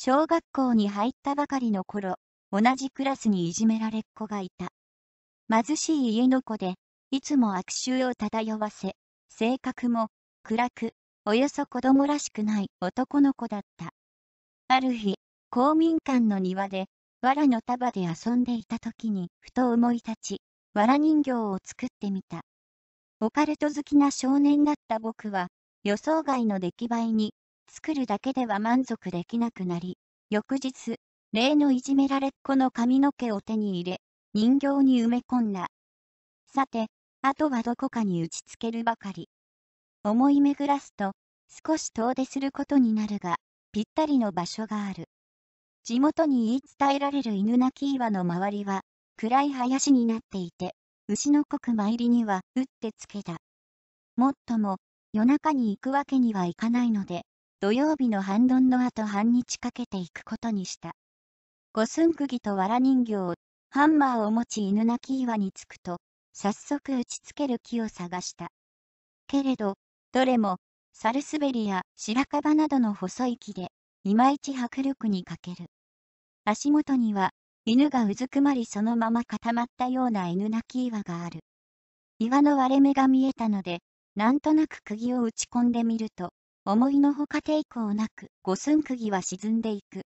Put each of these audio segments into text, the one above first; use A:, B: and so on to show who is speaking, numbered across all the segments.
A: 小学校に入ったばかりの頃、同じクラスにいじめられっ子がいた。貧しい家の子で、いつも悪臭を漂わせ、性格も暗く、およそ子供らしくない男の子だった。ある日、公民館の庭で、藁の束で遊んでいた時に、ふと思い立ち、藁人形を作ってみた。オカルト好きな少年だった僕は、予想外の出来栄えに作るだけでは満足できなくなり、翌日、例のいじめられっ子の髪の毛を手に入れ、人形に埋め込んだ。さて、あとはどこかに打ちつけるばかり。思い巡らすと、少し遠出することになるが、ぴったりの場所がある。地元に言い伝えられる犬鳴岩の周りは、暗い林になっていて、牛の刻参りには、うってつけだ。もっとも、夜中に行くわけにはいかないので、土曜日の半ドの後半日かけていくことにした。五寸釘と藁人形、ハンマーを持ち犬鳴岩に着くと、早速打ちつける木を探した。けれど、どれも、サルスベリや白樺などの細い木で、いまいち迫力に欠ける。足元には、犬がうずくまりそのまま固まったような犬鳴岩がある。岩の割れ目が見えたので、なんとなく釘を打ち込んでみると、思いのほか抵抗なく五寸釘は沈んでいく。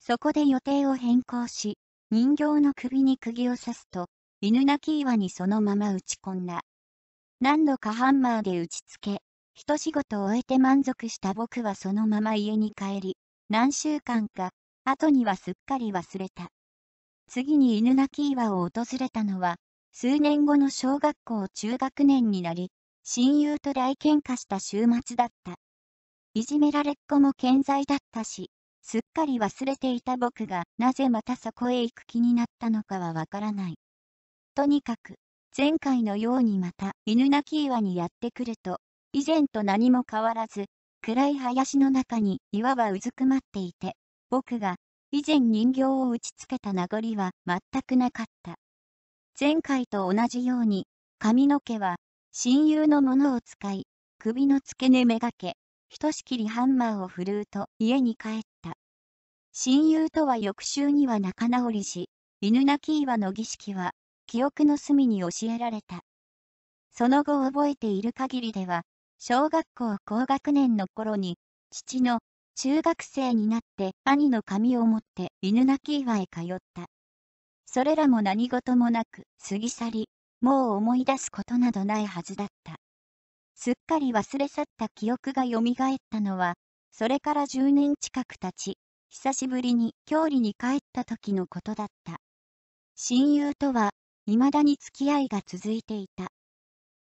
A: そこで予定を変更し、人形の首に釘を刺すと、犬鳴き岩にそのまま打ち込んだ。何度かハンマーで打ちつけ、一仕事終えて満足した僕はそのまま家に帰り、何週間か、後にはすっかり忘れた。次に犬鳴き岩を訪れたのは、数年後の小学校中学年になり、親友と大喧嘩した週末だった。いじめられっ子も健在だったし、すっかり忘れていた僕がなぜまたそこへ行く気になったのかはわからない。とにかく、前回のようにまた犬鳴岩にやってくると、以前と何も変わらず、暗い林の中に岩はうずくまっていて、僕が以前人形を打ちつけた名残は全くなかった。前回と同じように、髪の毛は親友のものを使い、首の付け根めがけ、ひとしきりハンマーを振るうと家に帰った。親友とは翌週には仲直りし、犬鳴岩の儀式は記憶の隅に教えられた。その後覚えている限りでは、小学校高学年の頃に、父の中学生になって兄の髪を持って犬鳴岩へ通った。それらも何事もなく過ぎ去り、もう思い出すことなどないはずだった。すっかり忘れ去った記憶が蘇ったのは、それから10年近く経ち、久しぶりに郷里に帰った時のことだった。親友とは、未だに付き合いが続いていた。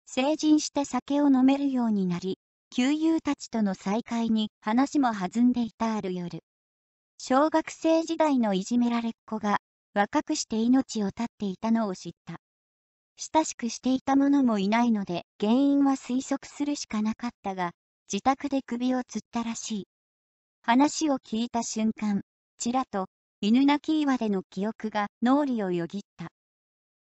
A: 成人して酒を飲めるようになり、旧友たちとの再会に話も弾んでいたある夜。小学生時代のいじめられっ子が、若くして命を絶っていたのを知った。親しくしていた者もいないので、原因は推測するしかなかったが、自宅で首を吊ったらしい。話を聞いた瞬間、ちらと、犬鳴岩での記憶が脳裏をよぎった。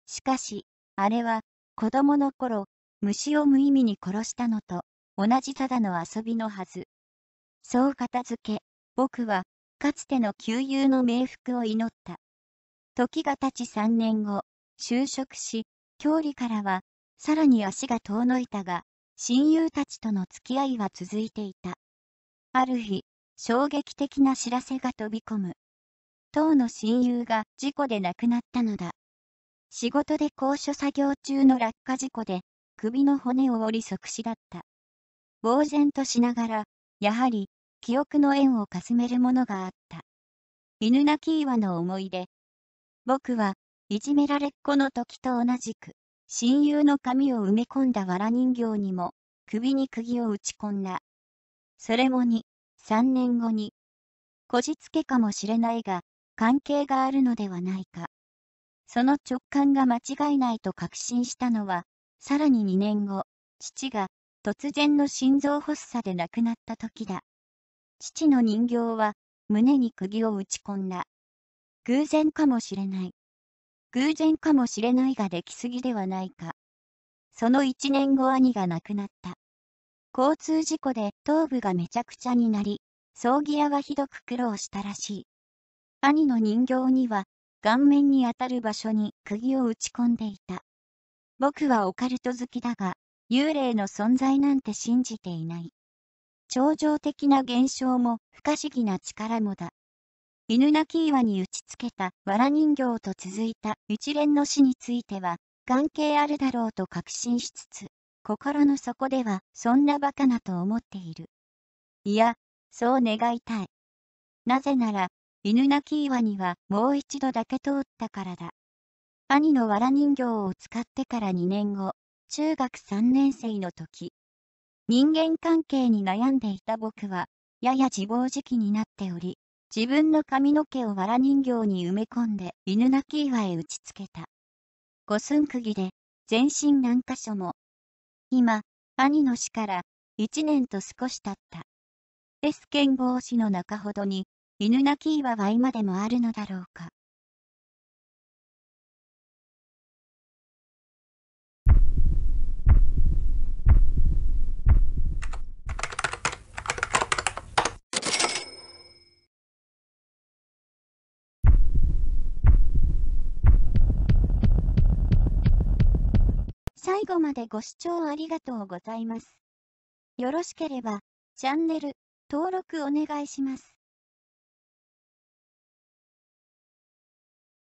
A: しかし、あれは、子供の頃、虫を無意味に殺したのと、同じただの遊びのはず。そう片付け、僕は、かつての旧友の冥福を祈った。時が経ち3年後、就職し、郷里からは、さらに足が遠のいたが、親友たちとの付き合いは続いていた。ある日、衝撃的な知らせが飛び込む。当の親友が事故で亡くなったのだ。仕事で高所作業中の落下事故で、首の骨を折り即死だった。呆然としながら、やはり、記憶の縁をかすめるものがあった。犬鳴岩の思い出。僕は、いじめられっ子の時と同じく、親友の髪を埋め込んだ藁人形にも、首に釘を打ち込んだ。それもに、3年後に、こじつけかもしれないが、関係があるのではないか。その直感が間違いないと確信したのは、さらに2年後、父が突然の心臓発作で亡くなった時だ。父の人形は胸に釘を打ち込んだ。偶然かもしれない。偶然かもしれないができすぎではないか。その一年後兄が亡くなった。交通事故で頭部がめちゃくちゃになり、葬儀屋はひどく苦労したらしい。兄の人形には、顔面に当たる場所に釘を打ち込んでいた。僕はオカルト好きだが、幽霊の存在なんて信じていない。超常的な現象も不可思議な力もだ。犬鳴岩に打ちつけた藁人形と続いた一連の死については、関係あるだろうと確信しつつ、心の底ではそんなバカなと思っている。いや、そう願いたい。なぜなら、犬鳴岩にはもう一度だけ通ったからだ。兄の藁人形を使ってから2年後、中学3年生の時、人間関係に悩んでいた僕は、やや自暴自棄になっており、自分の髪の毛を藁人形に埋め込んで犬鳴岩へ打ちつけた。五寸釘で全身何箇所も。今、兄の死から一年と少し経った。S 剣健坊の中ほどに犬鳴岩は今でもあるのだろうか。最後までご視聴ありがとうございます。よろしければ、チャンネル、登録お願いします。